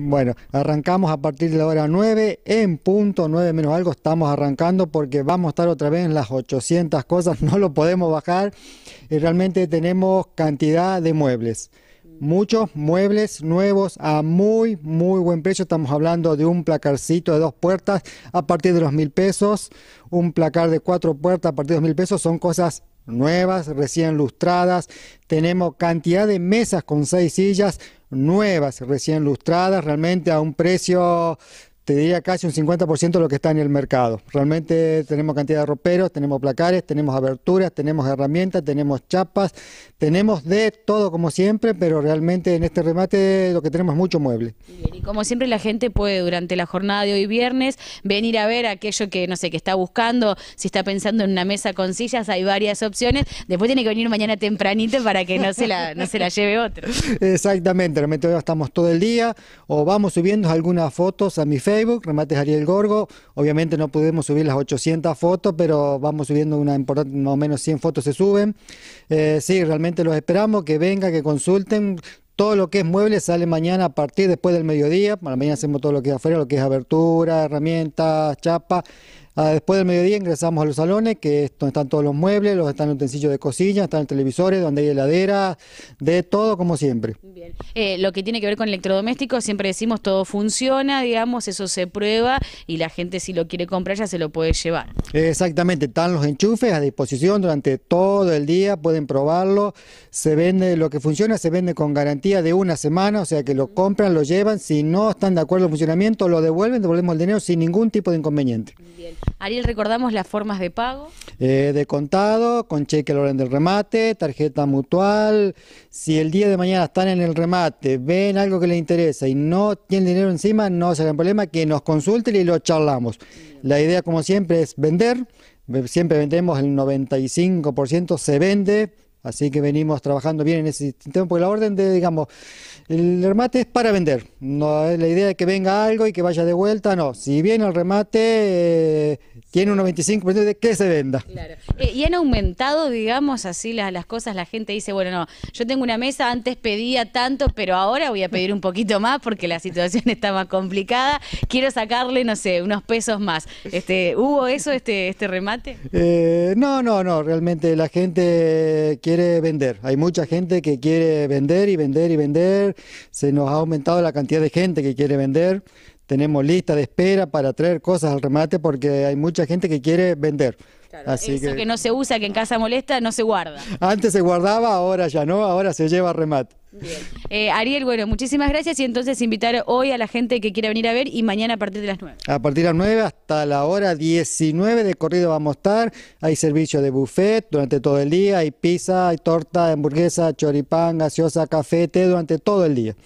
Bueno, arrancamos a partir de la hora 9, en punto 9 menos algo, estamos arrancando porque vamos a estar otra vez en las 800 cosas, no lo podemos bajar, y realmente tenemos cantidad de muebles. Muchos muebles nuevos a muy, muy buen precio. Estamos hablando de un placarcito de dos puertas a partir de los mil pesos. Un placar de cuatro puertas a partir de los mil pesos. Son cosas nuevas, recién lustradas. Tenemos cantidad de mesas con seis sillas nuevas, recién lustradas, realmente a un precio te diría casi un 50% de lo que está en el mercado. Realmente tenemos cantidad de roperos, tenemos placares, tenemos aberturas, tenemos herramientas, tenemos chapas, tenemos de todo como siempre, pero realmente en este remate lo que tenemos es mucho mueble. y como siempre la gente puede durante la jornada de hoy viernes venir a ver aquello que, no sé, que está buscando, si está pensando en una mesa con sillas, hay varias opciones. Después tiene que venir mañana tempranito para que no se la, no se la lleve otro. Exactamente, realmente hoy estamos todo el día o vamos subiendo algunas fotos a mi Facebook Facebook, Remates Ariel Gorgo. Obviamente no pudimos subir las 800 fotos, pero vamos subiendo una importante, más o menos 100 fotos se suben. Eh, sí, realmente los esperamos, que vengan, que consulten. Todo lo que es mueble sale mañana a partir después del mediodía. Para mañana hacemos todo lo que es afuera, lo que es abertura, herramientas, chapa. Ah, después del mediodía ingresamos a los salones, que es donde están todos los muebles, los están los utensilios de cocina, están los televisores, donde hay heladera, de todo como siempre. Bien. Eh, lo que tiene que ver con electrodomésticos, siempre decimos todo funciona, digamos, eso se prueba y la gente si lo quiere comprar ya se lo puede llevar. Exactamente, están los enchufes a disposición durante todo el día, pueden probarlo, se vende lo que funciona, se vende con garantía de una semana, o sea que lo compran, lo llevan, si no están de acuerdo en el funcionamiento, lo devuelven, devolvemos el dinero sin ningún tipo de inconveniente. Ariel, recordamos las formas de pago. Eh, de contado, con cheque al orden del remate, tarjeta mutual. Si el día de mañana están en el remate, ven algo que les interesa y no tienen dinero encima, no se hagan problema, que nos consulten y lo charlamos. La idea, como siempre, es vender. Siempre vendemos el 95%, se vende Así que venimos trabajando bien en ese tiempo porque la orden de, digamos, el remate es para vender. No la idea de que venga algo y que vaya de vuelta, no. Si viene el remate, eh, tiene un 95% de que se venda. Claro. Eh, y han aumentado, digamos, así las, cosas. La gente dice, bueno, no, yo tengo una mesa, antes pedía tanto, pero ahora voy a pedir un poquito más porque la situación está más complicada. Quiero sacarle, no sé, unos pesos más. Este, ¿Hubo eso, este, este remate? Eh, no, no, no. Realmente la gente quiere vender. Hay mucha gente que quiere vender y vender y vender. Se nos ha aumentado la cantidad de gente que quiere vender tenemos lista de espera para traer cosas al remate porque hay mucha gente que quiere vender. eso que... no se usa, que en casa molesta, no se guarda. Antes se guardaba, ahora ya no, ahora se lleva a remate. Eh, Ariel, bueno, muchísimas gracias y entonces invitar hoy a la gente que quiera venir a ver y mañana a partir de las 9. A partir de las 9 hasta la hora 19 de corrido vamos a estar, hay servicio de buffet durante todo el día, hay pizza, hay torta, hamburguesa, choripán, gaseosa, café, té durante todo el día.